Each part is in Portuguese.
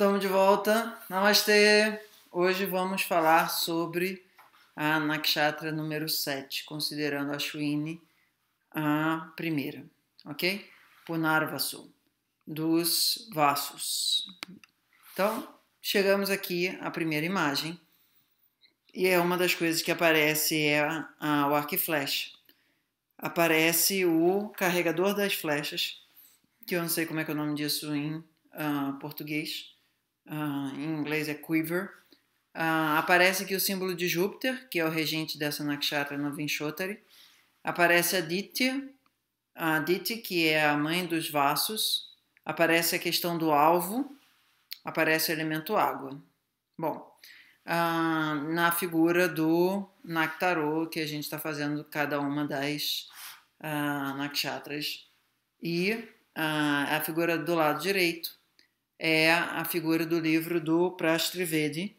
Estamos de volta. Namastê! Hoje vamos falar sobre a Nakshatra número 7, considerando a Shwini a primeira, ok? Punarvasu, dos vasos. Então, chegamos aqui à primeira imagem. E é uma das coisas que aparece é a, a, o arco e flecha. Aparece o carregador das flechas, que eu não sei como é que é o nome disso em uh, português ah, em inglês é quiver, uh, aparece aqui o símbolo de Júpiter, que é o regente dessa nakshatra no Vinshotari. Aparece a Diti, a Ditya, que é a mãe dos vasos. Aparece a questão do alvo, aparece o elemento água. Bom, uh, na figura do Naktarô, que a gente está fazendo cada uma das uh, nakshatras. E uh, a figura do lado direito, é a figura do livro do Prastrivedi,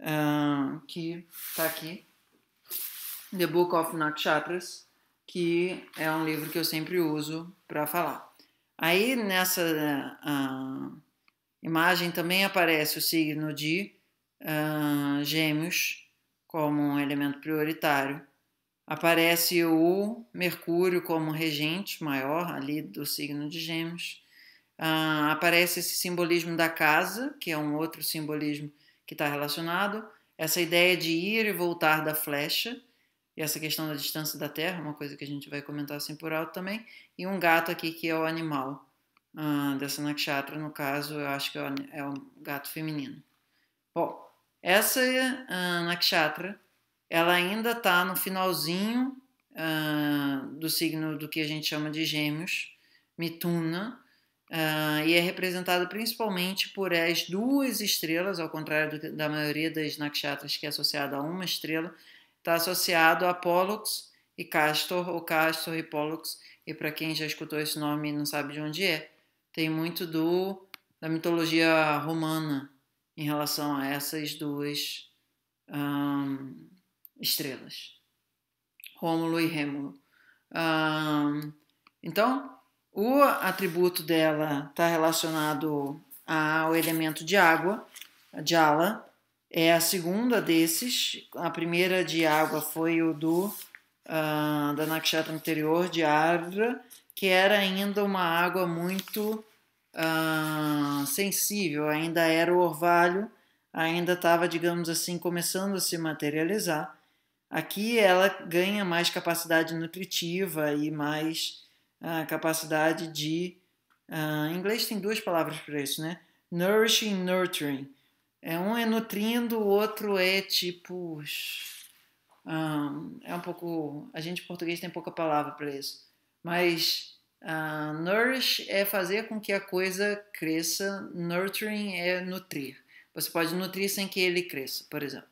uh, ah, que está aqui, The Book of Nakshatras, que é um livro que eu sempre uso para falar. Aí nessa uh, imagem também aparece o signo de uh, Gêmeos como um elemento prioritário. Aparece o Mercúrio como regente maior ali do signo de Gêmeos ah, aparece esse simbolismo da casa, que é um outro simbolismo que está relacionado, essa ideia de ir e voltar da flecha, e essa questão da distância da Terra, uma coisa que a gente vai comentar assim por alto também, e um gato aqui que é o animal ah, dessa nakshatra, no caso, eu acho que é o é gato feminino. Bom, essa ah, nakshatra, ela ainda está no finalzinho ah, do signo do que a gente chama de gêmeos, mituna, Uh, e é representado principalmente por as duas estrelas, ao contrário do, da maioria das nakshatras que é associada a uma estrela, está associado a Pollux e Castor, ou Castor e Pollux, e para quem já escutou esse nome e não sabe de onde é, tem muito do da mitologia romana em relação a essas duas um, estrelas, Rômulo e Rêmulo. Um, então, o atributo dela está relacionado ao elemento de água, Jala. É a segunda desses. A primeira de água foi o do uh, da nakshatra anterior de Arra, que era ainda uma água muito uh, sensível, ainda era o orvalho, ainda estava, digamos assim, começando a se materializar. Aqui ela ganha mais capacidade nutritiva e mais a capacidade de. Uh, ah, em inglês tem duas palavras para isso, né? Nourishing e nurturing. É, um é nutrindo, o outro é tipo. Um, ah, é um pouco. A gente em português tem pouca palavra para isso. Mas uh, nourish é fazer com que a coisa cresça, nurturing é nutrir. Você pode nutrir sem que ele cresça, por exemplo.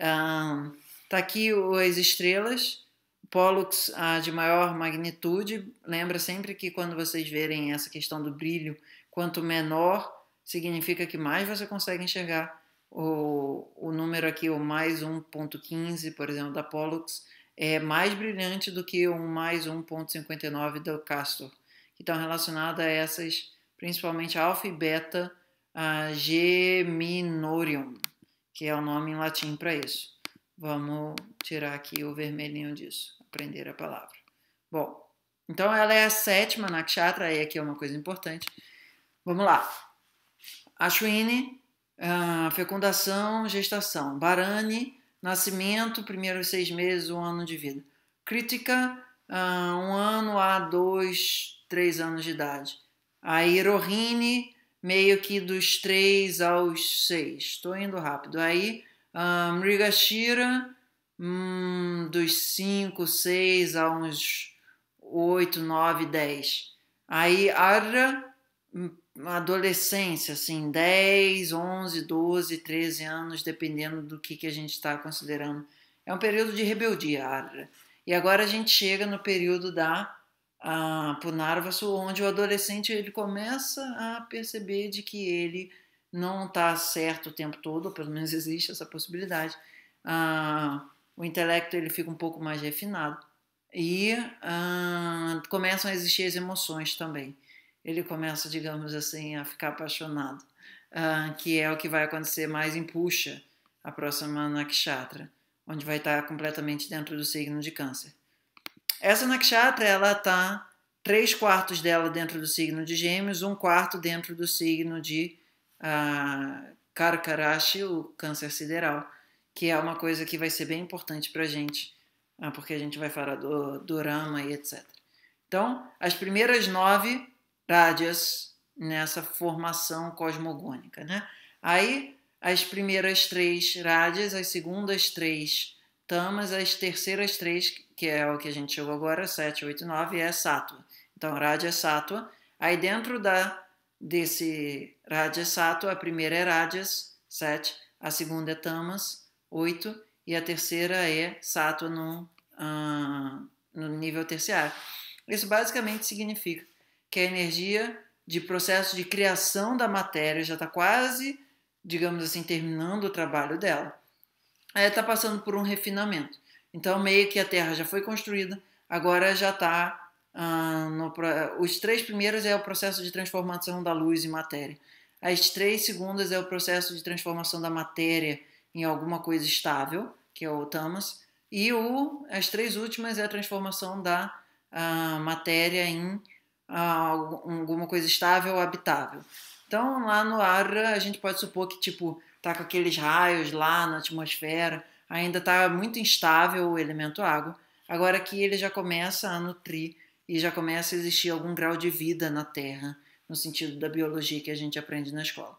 Um, tá aqui as estrelas. Pollux ah, de maior magnitude, lembra sempre que quando vocês verem essa questão do brilho, quanto menor, significa que mais você consegue enxergar. O, o número aqui, o mais 1.15, por exemplo, da Pollux, é mais brilhante do que o mais 1.59 do Castor, que estão relacionadas a essas, principalmente alfa e beta ah, Geminorium, que é o nome em latim para isso. Vamos tirar aqui o vermelhinho disso aprender a palavra. Bom, então ela é a sétima nakshatra, e aqui é uma coisa importante. Vamos lá. Ashwini, ah, fecundação, gestação. Barani, nascimento, primeiros seis meses, um ano de vida. Crítica, ah, um ano a dois, três anos de idade. A Rohini, meio que dos três aos seis. Estou indo rápido. Aí, uh, Mrigashira, hum, dos 5, 6 a uns 8, 9, 10. Aí Arra, hum, adolescência, assim, 10, 11, 12, 13 anos, dependendo do que, que a gente está considerando. É um período de rebeldia, Arra. E agora a gente chega no período da a Punarvasu, onde o adolescente ele começa a perceber de que ele não está certo o tempo todo, ou pelo menos existe essa possibilidade, ah, o intelecto ele fica um pouco mais refinado e ah, começam a existir as emoções também. Ele começa, digamos assim, a ficar apaixonado, ah, que é o que vai acontecer mais em Puxa, a próxima nakshatra, onde vai estar completamente dentro do signo de Câncer. Essa nakshatra ela está três quartos dela dentro do signo de Gêmeos, um quarto dentro do signo de uh, Karkarashi, o Câncer Sideral que é uma coisa que vai ser bem importante para a gente, ah, porque a gente vai falar do rama e etc. Então, as primeiras nove rádias nessa formação cosmogônica, né? Aí, as primeiras três rádias, as segundas três tamas, as terceiras três, que é o que a gente chegou agora, 7, 8 9, é sattva. Então, rádia é sattva. Aí, dentro da desse rádia sattva, a primeira é rádias, 7, a segunda é tamas, oito e a terceira é sátua no, uh, no nível terciário. Isso basicamente significa que a energia de processo de criação da matéria já está quase, digamos assim, terminando o trabalho dela. aí está passando por um refinamento. Então, meio que a Terra já foi construída, agora já está. Uh, ah, no, os três primeiros é o processo de transformação da luz em matéria. As três segundas é o processo de transformação da matéria em alguma coisa estável, que é o tamas, e o, as três últimas é a transformação da a, ah, matéria em a, ah, alguma coisa estável ou habitável. Então, lá no ara a gente pode supor que, tipo, tá com aqueles raios lá na atmosfera, ainda tá muito instável o elemento água. Agora que ele já começa a nutrir e já começa a existir algum grau de vida na Terra, no sentido da biologia que a gente aprende na escola.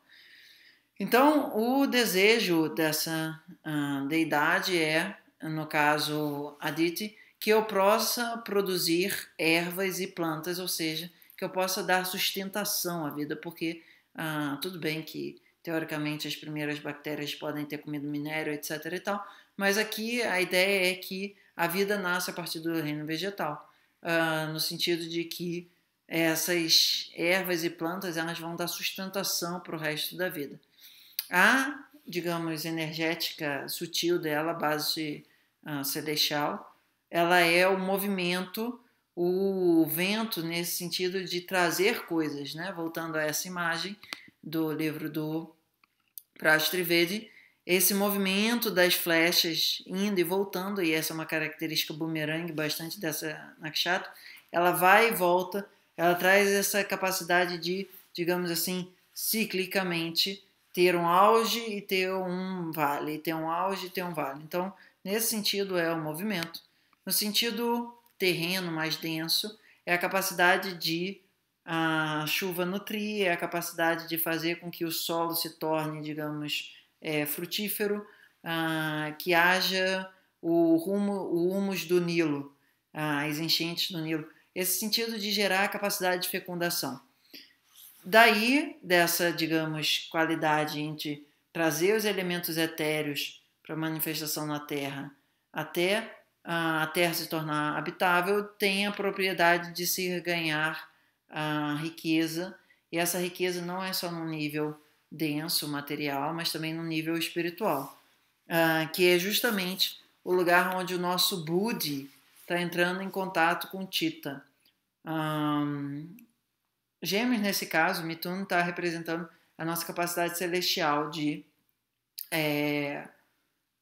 Então, o desejo dessa uh, deidade é, no caso Aditi, que eu possa produzir ervas e plantas, ou seja, que eu possa dar sustentação à vida, porque uh, tudo bem que teoricamente as primeiras bactérias podem ter comido minério, etc. e tal, mas aqui a ideia é que a vida nasce a partir do reino vegetal, uh, no sentido de que essas ervas e plantas elas vão dar sustentação para o resto da vida a, digamos, energética sutil dela, a base uh, ah, celestial, ela é o movimento, o vento nesse sentido de trazer coisas, né? Voltando a essa imagem do livro do Prastrivedi, esse movimento das flechas indo e voltando, e essa é uma característica boomerang bastante dessa nakshatra, ela vai e volta, ela traz essa capacidade de, digamos assim, ciclicamente ter um auge e ter um vale, ter um auge e ter um vale. Então, nesse sentido, é o movimento. No sentido terreno mais denso, é a capacidade de a ah, chuva nutrir, é a capacidade de fazer com que o solo se torne, digamos, é, frutífero, ah, que haja o rumo, o humus do Nilo, ah, as enchentes do Nilo. Esse sentido de gerar a capacidade de fecundação. Daí, dessa, digamos, qualidade de trazer os elementos etéreos para a manifestação na Terra até a Terra se tornar habitável, tem a propriedade de se ganhar a riqueza, e essa riqueza não é só no nível denso, material, mas também no nível espiritual, ah, que é justamente o lugar onde o nosso Budi está entrando em contato com Tita. Gêmeos, nesse caso, Mitun está representando a nossa capacidade celestial de é,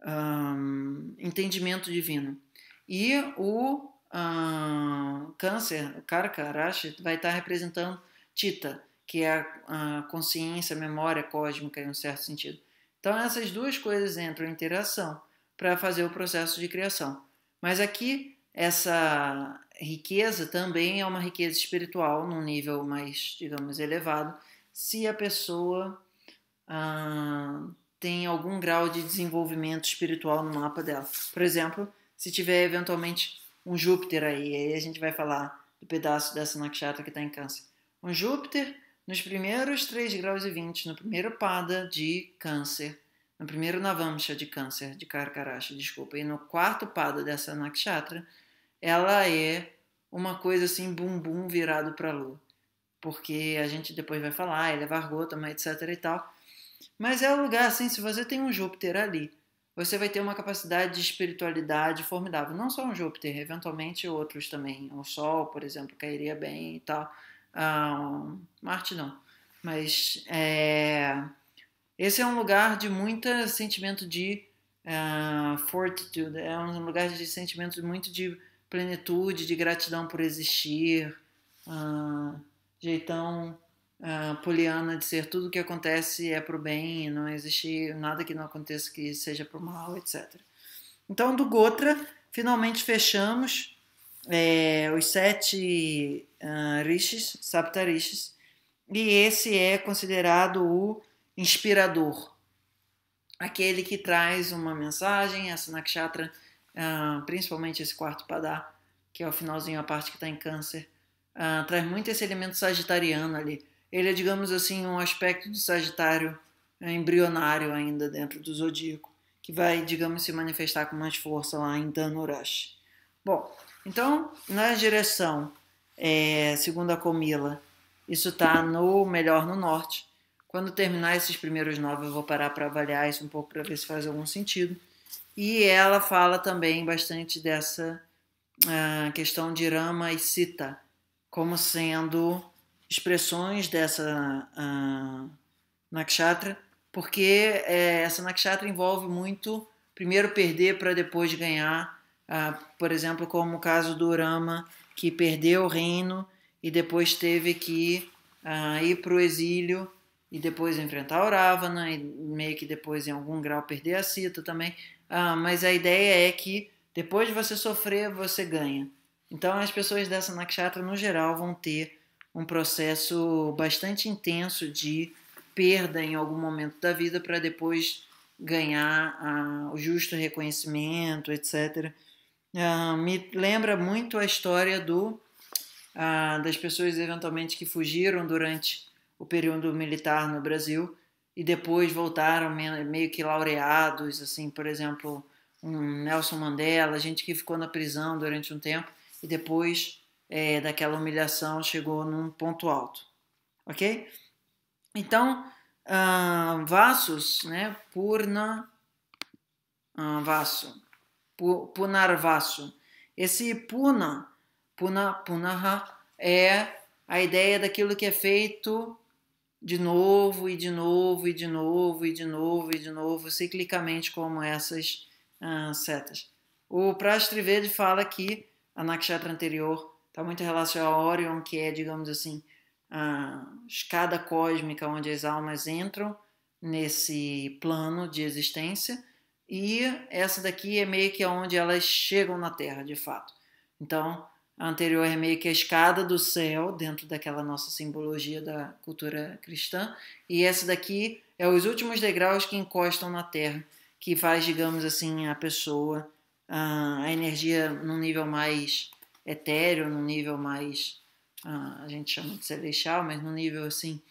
um, entendimento divino. E o um, Câncer, o Rashi, vai estar tá representando Tita, que é a, a consciência, a memória cósmica, em um certo sentido. Então, essas duas coisas entram em interação para fazer o processo de criação. Mas aqui, essa, riqueza também é uma riqueza espiritual, num nível mais, digamos, elevado, se a pessoa ah, tem algum grau de desenvolvimento espiritual no mapa dela. Por exemplo, se tiver eventualmente um Júpiter aí, aí a gente vai falar do pedaço dessa nakshatra que está em câncer. Um Júpiter nos primeiros 3 graus e 20, no primeiro pada de câncer, no primeiro navamsha de câncer, de Karkarashi, desculpa, e no quarto pada dessa nakshatra, ela é uma coisa assim, bumbum virado para a lua. Porque a gente depois vai falar, ele é vargotama, etc e tal. Mas é um lugar assim, se você tem um Júpiter ali, você vai ter uma capacidade de espiritualidade formidável. Não só um Júpiter, eventualmente outros também. O Sol, por exemplo, cairia bem e tal. Ah, Marte não. Mas é... esse é um lugar de muito sentimento de uh, fortitude. É um lugar de sentimento muito de plenitude de gratidão por existir, uh, jeitão uh, poliana de ser tudo que acontece é para o bem, não existe nada que não aconteça que seja para o mal, etc. Então, do Gotra, finalmente fechamos é, os sete uh, ah, rishis, saptarishis, e esse é considerado o inspirador, aquele que traz uma mensagem, a Sanakshatra uh, principalmente esse quarto padar que é o finalzinho, a parte que está em câncer, uh, traz muito esse elemento sagitariano ali. Ele é, digamos assim, um aspecto do Sagitário é, embrionário ainda dentro do zodíaco, que vai, digamos, se manifestar com mais força lá em Danurash. Bom, então, na direção, é, segundo a Comila, isso está no melhor no norte. Quando terminar esses primeiros nove, eu vou parar para avaliar isso um pouco para ver se faz algum sentido. E ela fala também bastante dessa uh, questão de Rama e Sita como sendo expressões dessa uh, nakshatra, porque uh, essa nakshatra envolve muito primeiro perder para depois ganhar, ah, por exemplo, como o caso do Rama, que perdeu o reino e depois teve que ir para o exílio e depois enfrentar a Uravana e meio que depois em algum grau perder a Sita também. Ah, mas a ideia é que depois de você sofrer, você ganha. Então, as pessoas dessa nakshatra, no geral, vão ter um processo bastante intenso de perda em algum momento da vida para depois ganhar ah, o justo reconhecimento, etc. Ah, me lembra muito a história do ah, das pessoas eventualmente que fugiram durante o período militar no Brasil e depois voltaram meio que laureados, assim, por exemplo, um Nelson Mandela, gente que ficou na prisão durante um tempo e depois é, daquela humilhação chegou num ponto alto, ok? Então, uh, Vassos, né, Purna uh, Vasso, vaso esse Puna, Puna, Punaha, é a ideia daquilo que é feito de novo e de novo e de novo e de novo e de novo, ciclicamente como essas ah, setas. O Prastrivedi fala que a nakshatra anterior está muito relacionada a Orion, que é, digamos assim, a escada cósmica onde as almas entram nesse plano de existência, e essa daqui é meio que aonde elas chegam na Terra, de fato. Então, a anterior é meio que a escada do céu, dentro daquela nossa simbologia da cultura cristã, e essa daqui é os últimos degraus que encostam na terra, que faz, digamos assim, a pessoa, a energia num nível mais etéreo, num nível mais, a gente chama de celestial, mas num nível assim,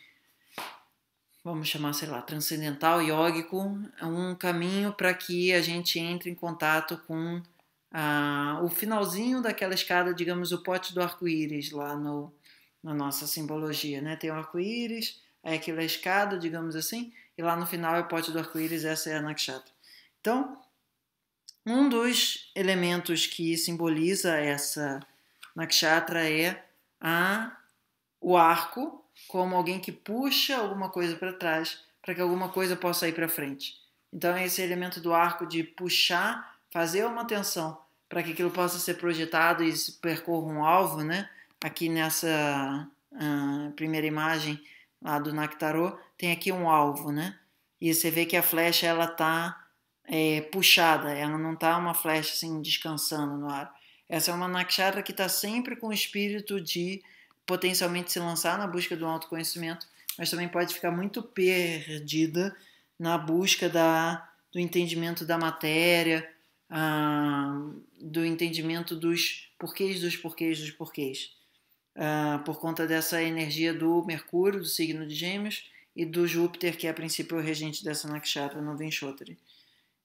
vamos chamar, sei lá, transcendental, iógico, é um caminho para que a gente entre em contato com ah, o finalzinho daquela escada, digamos, o pote do arco-íris lá no, na nossa simbologia, né? Tem o arco-íris, é aquela escada, digamos assim, e lá no final é o pote do arco-íris, essa é a nakshatra. Então, um dos elementos que simboliza essa nakshatra é a, o arco, como alguém que puxa alguma coisa para trás para que alguma coisa possa ir para frente. Então, esse elemento do arco de puxar fazer uma atenção para que aquilo possa ser projetado e percorra um alvo, né? Aqui nessa uh, primeira imagem lá do Nactarô, tem aqui um alvo, né? E você vê que a flecha ela tá é, puxada, ela não tá uma flecha assim descansando no ar. Essa é uma nakshatra que está sempre com o espírito de potencialmente se lançar na busca do autoconhecimento, mas também pode ficar muito perdida na busca da, do entendimento da matéria, ah, do entendimento dos porquês, dos porquês, dos porquês, ah, por conta dessa energia do Mercúrio, do signo de Gêmeos, e do Júpiter, que é a princípio o regente dessa nakshatra no Vinchotri.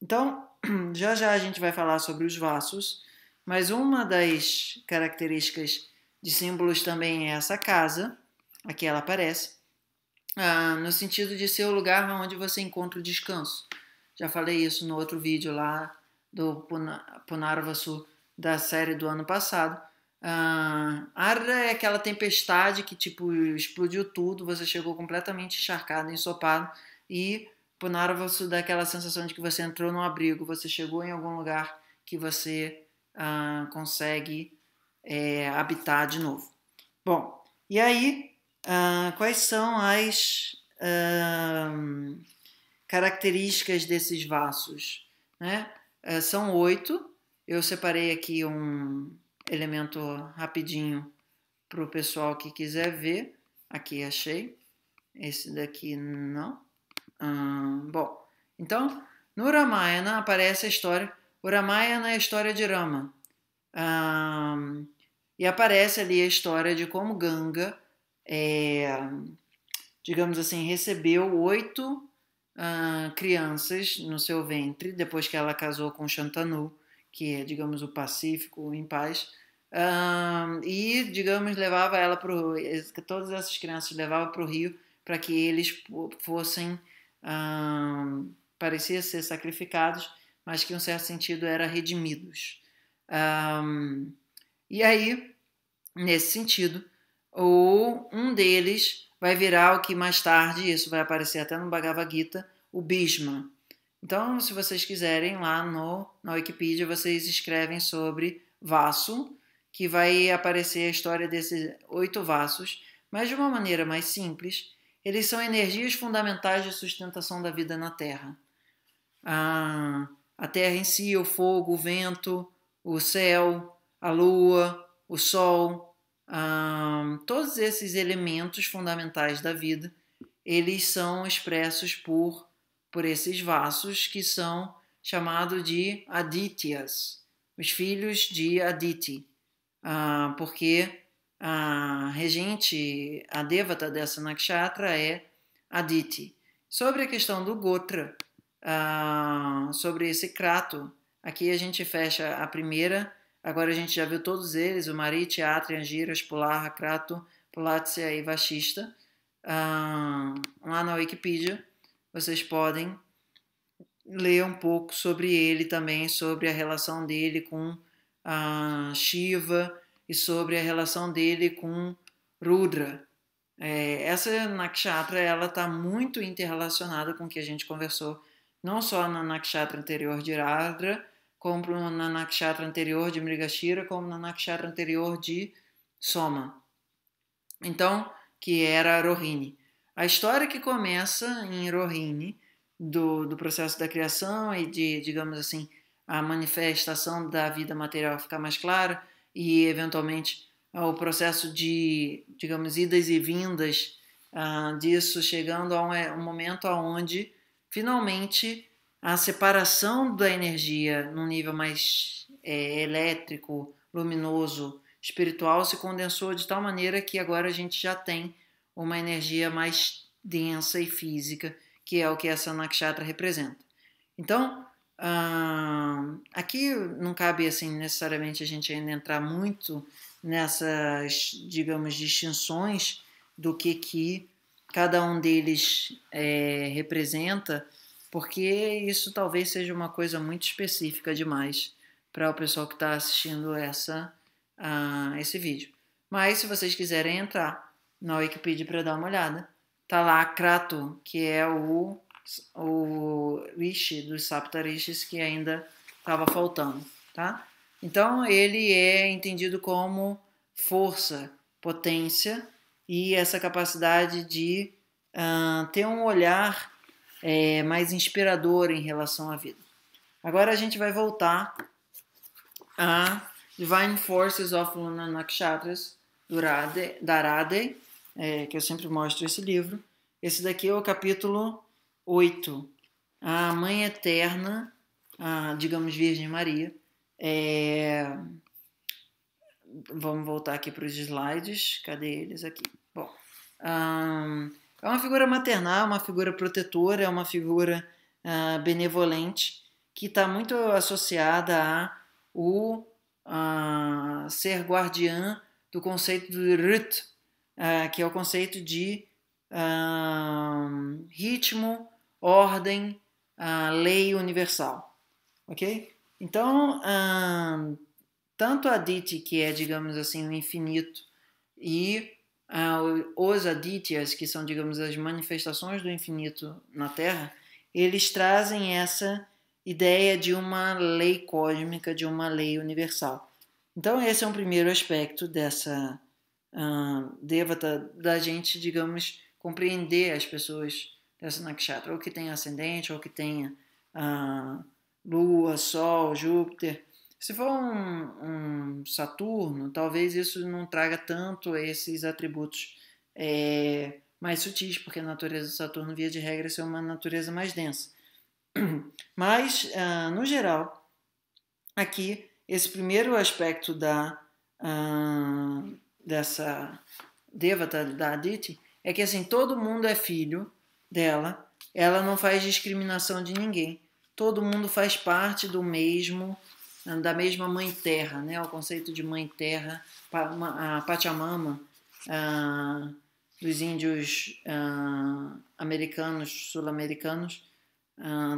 Então, já já a gente vai falar sobre os vasos, mas uma das características de símbolos também é essa casa, aqui ela aparece, ah, no sentido de ser o lugar onde você encontra o descanso. Já falei isso no outro vídeo lá do Punarvasu da série do ano passado. Uh, é aquela tempestade que tipo explodiu tudo, você chegou completamente encharcado, ensopado e Punarvasu dá aquela sensação de que você entrou num abrigo, você chegou em algum lugar que você uh, consegue é, habitar de novo. Bom, e aí uh, quais são as características desses vasos, né? Eh, são oito. Eu separei aqui um elemento rapidinho para o pessoal que quiser ver. Aqui achei. Esse daqui não. Hum, bom, então no Ramayana aparece a história. O Ramayana é a história de Rama. Hum, e aparece ali a história de como Ganga, é, digamos assim, recebeu oito uh, crianças no seu ventre, depois que ela casou com Chantanu, que é, digamos, o Pacífico em paz, uh, e, digamos, levava ela para todas essas crianças levava para o rio para que eles fossem, uh, parecia ser sacrificados, mas que, em um certo sentido, eram redimidos. Um, e aí, nesse sentido, ou um deles vai virar o que mais tarde, isso vai aparecer até no Bhagavad Gita, o Bhishma. Então, se vocês quiserem, lá no, na Wikipedia, vocês escrevem sobre Vaso, que vai aparecer a história desses oito vasos, mas de uma maneira mais simples, eles são energias fundamentais de sustentação da vida na Terra. Ah, a Terra em si, o fogo, o vento, o céu, a lua, o sol, todos esses elementos fundamentais da vida, eles são expressos por, por esses vasos que são chamados de Adityas, os filhos de Aditi, porque a regente, a devata dessa nakshatra é Aditi. Sobre a questão do Gotra, sobre esse crato, aqui a gente fecha a primeira Agora a gente já viu todos eles, o Marite, Atri, Angiras, Espularra, Crato, Pulácia e Vachista. lá na Wikipedia vocês podem ler um pouco sobre ele também, sobre a relação dele com a Shiva e sobre a relação dele com Rudra. É, essa nakshatra ela está muito interrelacionada com o que a gente conversou, não só na nakshatra anterior de Radha, compro na nakshatra anterior de Mrigashira como na nakshatra anterior de Soma. Então, que era Rohini. A história que começa em Rohini, do, do processo da criação e de, digamos assim, a manifestação da vida material ficar mais clara e, eventualmente, o processo de, digamos, idas e vindas uh, disso, chegando a um, é, um momento onde, finalmente, a separação da energia num nível mais é, elétrico, luminoso, espiritual se condensou de tal maneira que agora a gente já tem uma energia mais densa e física, que é o que essa nakshatra representa. Então, aqui não cabe assim necessariamente a gente ainda entrar muito nessas, digamos, distinções do que que cada um deles é, representa porque isso talvez seja uma coisa muito específica demais para o pessoal que está assistindo essa, uh, esse vídeo. Mas se vocês quiserem entrar na Wikipedia para dar uma olhada, tá lá Kratu, que é o, o Rishi dos Saptarishis que ainda estava faltando, tá? Então ele é entendido como força, potência e essa capacidade de uh, ter um olhar é, mais inspirador em relação à vida. Agora a gente vai voltar a Divine Forces of Luna Nakshatras do Rade, da Rade, é, que eu sempre mostro esse livro. Esse daqui é o capítulo 8. A Mãe Eterna, a, digamos Virgem Maria, é, vamos voltar aqui para os slides. Cadê eles aqui? Bom, um, é uma figura maternal, uma figura protetora, é uma figura uh, benevolente que está muito associada a o uh, ser guardiã do conceito do Rut, uh, ah, que é o conceito de ritmo, ordem, lei universal, ok? Então tanto a Diti, que é, digamos assim, o infinito, e os adityas, que são, digamos, as manifestações do infinito na Terra, eles trazem essa ideia de uma lei cósmica, de uma lei universal. Então, esse é um primeiro aspecto dessa uh, devata, da gente, digamos, compreender as pessoas dessa nakshatra, ou que tem ascendente, ou que tenha uh, lua, sol, Júpiter, se for um, um, Saturno, talvez isso não traga tanto esses atributos é, mais sutis, porque a natureza do Saturno, via de regra, é uma natureza mais densa. Mas, uh, no geral, aqui, esse primeiro aspecto da, uh, dessa devata, da Aditi, é que assim, todo mundo é filho dela, ela não faz discriminação de ninguém, todo mundo faz parte do mesmo da mesma mãe terra, né? O conceito de mãe terra, a Pachamama dos índios americanos, sul-americanos,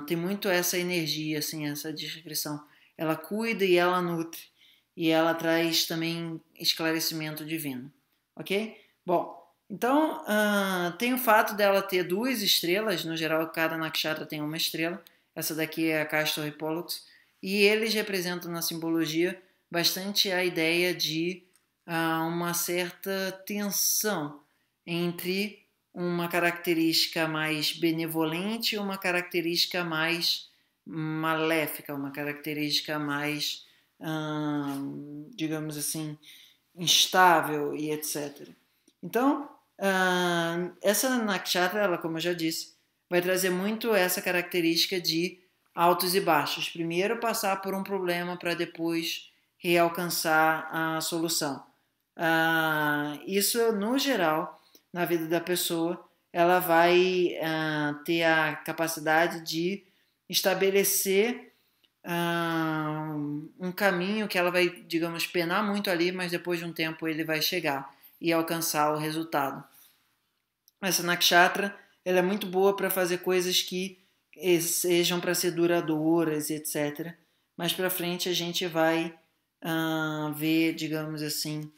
tem muito essa energia, assim, essa descrição. Ela cuida e ela nutre e ela traz também esclarecimento divino, ok? Bom, então tem o fato dela ter duas estrelas, no geral cada nakshatra tem uma estrela. Essa daqui é a Castor e Pollux e eles representam na simbologia bastante a ideia de ah, uma certa tensão entre uma característica mais benevolente e uma característica mais maléfica, uma característica mais, hum, digamos assim, instável e etc. Então, hum, essa nakshatra, ela, como eu já disse, vai trazer muito essa característica de altos e baixos. Primeiro passar por um problema para depois realcançar a solução. Ah, isso, no geral, na vida da pessoa, ela vai ah, ter a capacidade de estabelecer ah, um caminho que ela vai, digamos, penar muito ali, mas depois de um tempo ele vai chegar e alcançar o resultado. Essa nakshatra ela é muito boa para fazer coisas que sejam para ser duradouras, etc. Mais para frente a gente vai uh, ver, digamos assim, uh,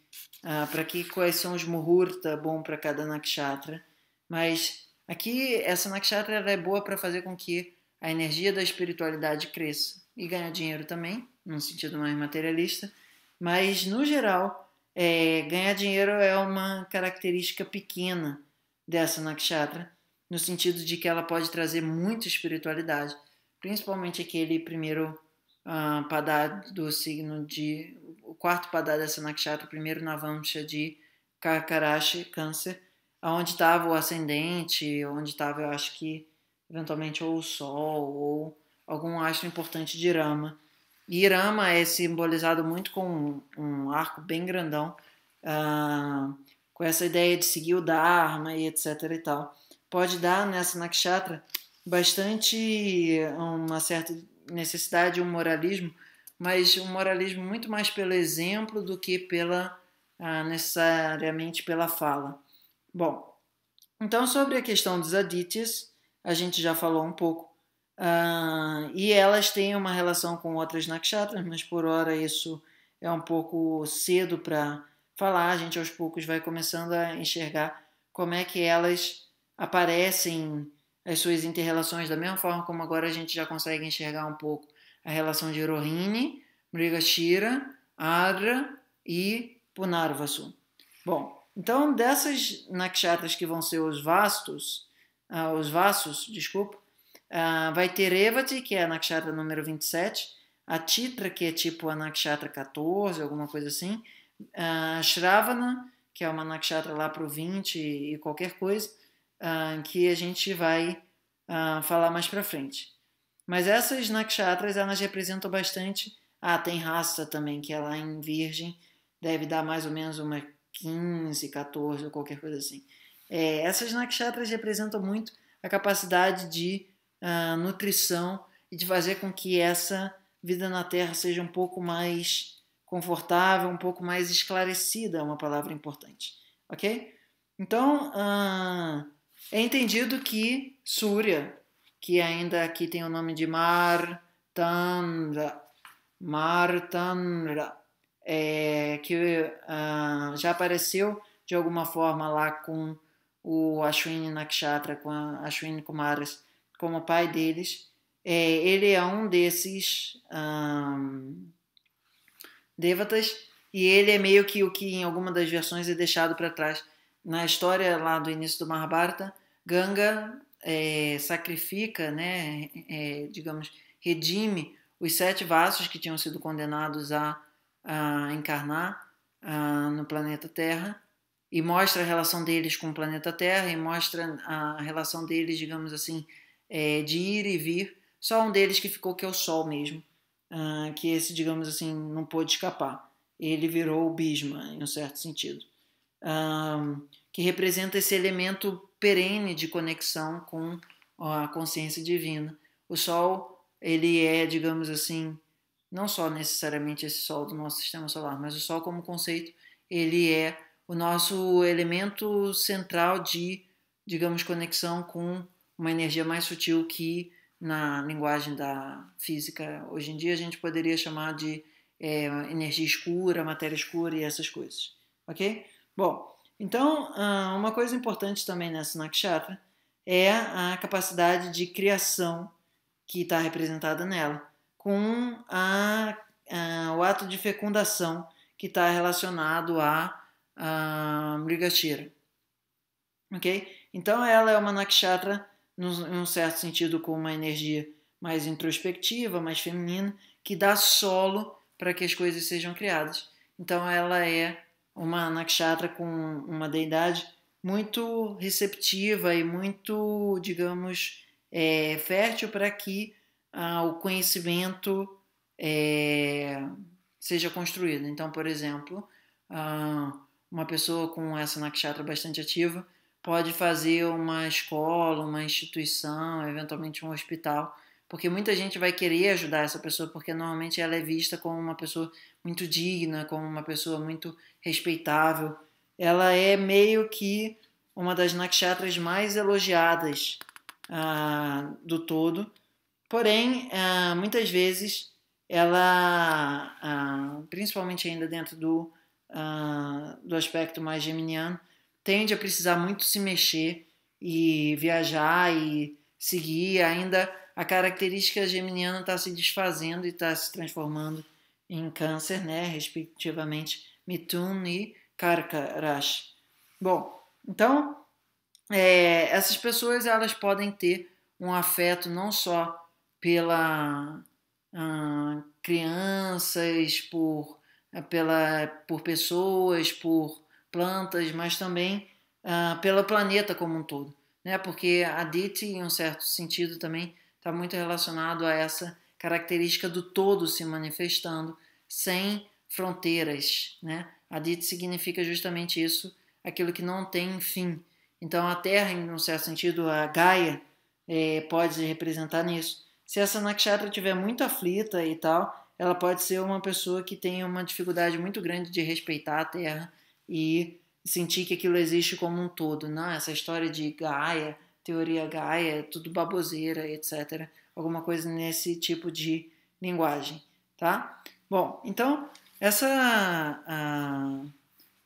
ah, para que quais são os muhurta bom para cada nakshatra. Mas aqui essa nakshatra é boa para fazer com que a energia da espiritualidade cresça e ganhar dinheiro também, num sentido mais materialista. Mas no geral, é, ganhar dinheiro é uma característica pequena dessa nakshatra no sentido de que ela pode trazer muito espiritualidade, principalmente aquele primeiro uh, padá do signo de. o quarto padá dessa nakshatra, o primeiro navamsha de Karkarashi Câncer, onde estava o ascendente, onde estava, eu acho que, eventualmente, ou o Sol, ou algum astro importante de Rama. E Rama é simbolizado muito com um, um arco bem grandão, uh, com essa ideia de seguir o Dharma e etc e tal pode dar nessa né, nakshatra bastante uma certa necessidade, um moralismo, mas um moralismo muito mais pelo exemplo do que pela ah, necessariamente pela fala. Bom, então sobre a questão dos adityas, a gente já falou um pouco. Uh, e elas têm uma relação com outras nakshatras, mas por hora isso é um pouco cedo para falar. A gente aos poucos vai começando a enxergar como é que elas aparecem as suas interrelações da mesma forma como agora a gente já consegue enxergar um pouco a relação de Rohini, Mrigashira, Adra e Punarvasu. Bom, então dessas nakshatras que vão ser os vastos, uh, os vasos, desculpa, uh, vai ter Evati, que é a nakshatra número 27, a Titra, que é tipo a nakshatra 14, alguma coisa assim, ah, a Shravana, que é uma nakshatra lá para o 20 e qualquer coisa, ah, que a gente vai ah, falar mais para frente. Mas essas nakshatras, elas representam bastante. Ah, tem raça também, que é lá em Virgem, deve dar mais ou menos uma 15, 14, ou qualquer coisa assim. É, essas nakshatras representam muito a capacidade de ah, nutrição e de fazer com que essa vida na Terra seja um pouco mais confortável, um pouco mais esclarecida, é uma palavra importante, ok? Então, é entendido que Surya, que ainda aqui tem o nome de Martanra, Martanra, é, que uh, já apareceu de alguma forma lá com o Ashwini Nakshatra, com a Ashwini Kumaras, como pai deles, é, ele é um desses um, ah, devatas e ele é meio que o que em alguma das versões é deixado para trás na história lá do início do Mahabharata, Ganga é, sacrifica, né, é, digamos, redime os sete vasos que tinham sido condenados a, a encarnar a, no planeta Terra e mostra a relação deles com o planeta Terra e mostra a relação deles, digamos assim, é, de ir e vir. Só um deles que ficou, que é o Sol mesmo, ah, que esse, digamos assim, não pôde escapar. Ele virou o Bisma, em um certo sentido um, que representa esse elemento perene de conexão com a consciência divina. O Sol, ele é, digamos assim, não só necessariamente esse Sol do nosso sistema solar, mas o Sol como conceito, ele é o nosso elemento central de, digamos, conexão com uma energia mais sutil que na linguagem da física hoje em dia a gente poderia chamar de é, energia escura, matéria escura e essas coisas, ok? Bom, então ah, uma coisa importante também nessa nakshatra é a capacidade de criação que está representada nela, com a, a, ah, o ato de fecundação que está relacionado à a, a Mrigashira. Ok? Então ela é uma nakshatra, em num certo sentido, com uma energia mais introspectiva, mais feminina, que dá solo para que as coisas sejam criadas. Então ela é uma nakshatra com uma deidade muito receptiva e muito, digamos, é, fértil para que ah, o conhecimento é, seja construído. Então, por exemplo, ah, uma pessoa com essa nakshatra bastante ativa pode fazer uma escola, uma instituição, eventualmente um hospital, porque muita gente vai querer ajudar essa pessoa, porque normalmente ela é vista como uma pessoa muito digna, como uma pessoa muito respeitável. Ela é meio que uma das nakshatras mais elogiadas ah, do todo. Porém, ah, muitas vezes ela, ah, principalmente ainda dentro do, do aspecto mais geminiano, tende a precisar muito se mexer e viajar e seguir. Ainda a característica geminiana está se desfazendo e está se transformando em câncer, né, respectivamente Mithun e Karkarash. Bom, então é, essas pessoas elas podem ter um afeto não só pela ah, crianças, por, ah, pela, por pessoas, por plantas, mas também ah, pelo planeta como um todo, né? Porque a Diti em um certo sentido, também está muito relacionado a essa característica do todo se manifestando, sem fronteiras. Né? Adit significa justamente isso, aquilo que não tem fim. Então a Terra, em um certo sentido, a Gaia, é, pode se representar nisso. Se essa nakshatra estiver muito aflita e tal, ela pode ser uma pessoa que tem uma dificuldade muito grande de respeitar a Terra e sentir que aquilo existe como um todo. Não, né? essa história de Gaia, teoria Gaia, tudo baboseira, etc alguma coisa nesse tipo de linguagem, tá? Bom, então essa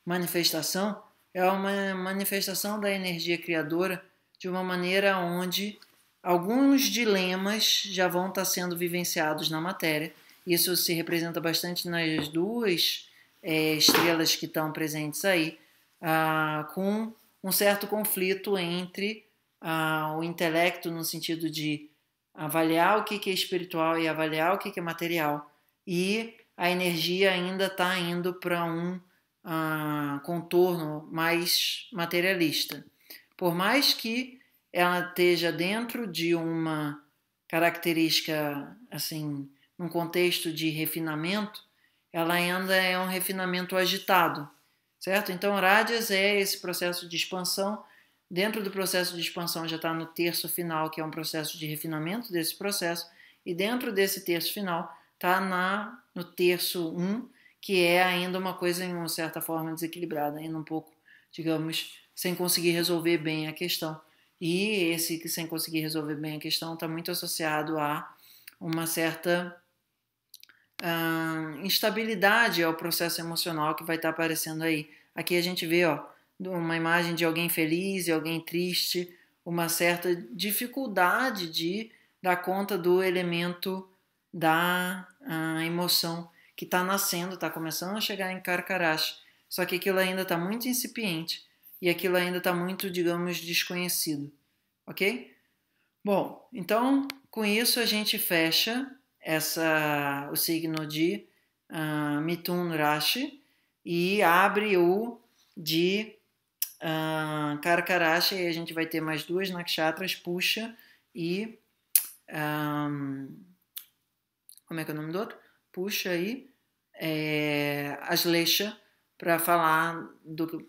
manifestação é uma manifestação da energia criadora de uma maneira onde alguns dilemas já vão estar sendo vivenciados na matéria. Isso se representa bastante nas duas é, estrelas que estão presentes aí, ah, com um certo conflito entre ah, o intelecto, no sentido de avaliar o que, é espiritual e avaliar o que, que é material. E a energia ainda está indo para um uh, contorno mais materialista. Por mais que ela esteja dentro de uma característica, assim, num contexto de refinamento, ela ainda é um refinamento agitado, certo? Então, Rádias é esse processo de expansão Dentro do processo de expansão já está no terço final, que é um processo de refinamento desse processo, e dentro desse terço final está na no terço 1, um, que é ainda uma coisa em uma certa forma desequilibrada, ainda um pouco, digamos, sem conseguir resolver bem a questão. E esse que sem conseguir resolver bem a questão está muito associado a uma certa uh, instabilidade ao processo emocional que vai estar tá aparecendo aí. Aqui a gente vê, ó, uma imagem de alguém feliz e alguém triste, uma certa dificuldade de dar conta do elemento da emoção que está nascendo, está começando a chegar em Karkarash. Só que aquilo ainda está muito incipiente e aquilo ainda está muito, digamos, desconhecido. Ok? Bom, então com isso a gente fecha essa, o signo de uh, Mitun Rashi e abre o de Uh, ah, Karakarashi, e a gente vai ter mais duas nakshatras, Puxa e. Um, como é que é o nome do outro? Puxa e é, Aslecha, para falar,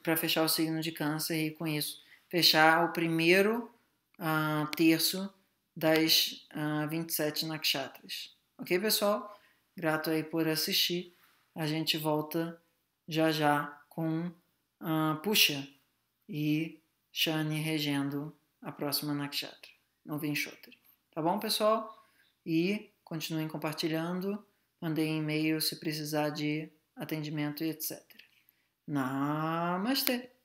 para fechar o signo de Câncer e com isso fechar o primeiro uh, terço das uh, ah, 27 nakshatras. Ok, pessoal? Grato aí por assistir. A gente volta já já com uh, Puxa e Shani regendo a próxima Nakshatra, no Vinshotri. Tá bom, pessoal? E continuem compartilhando, mandem e-mail se precisar de atendimento e etc. Namastê!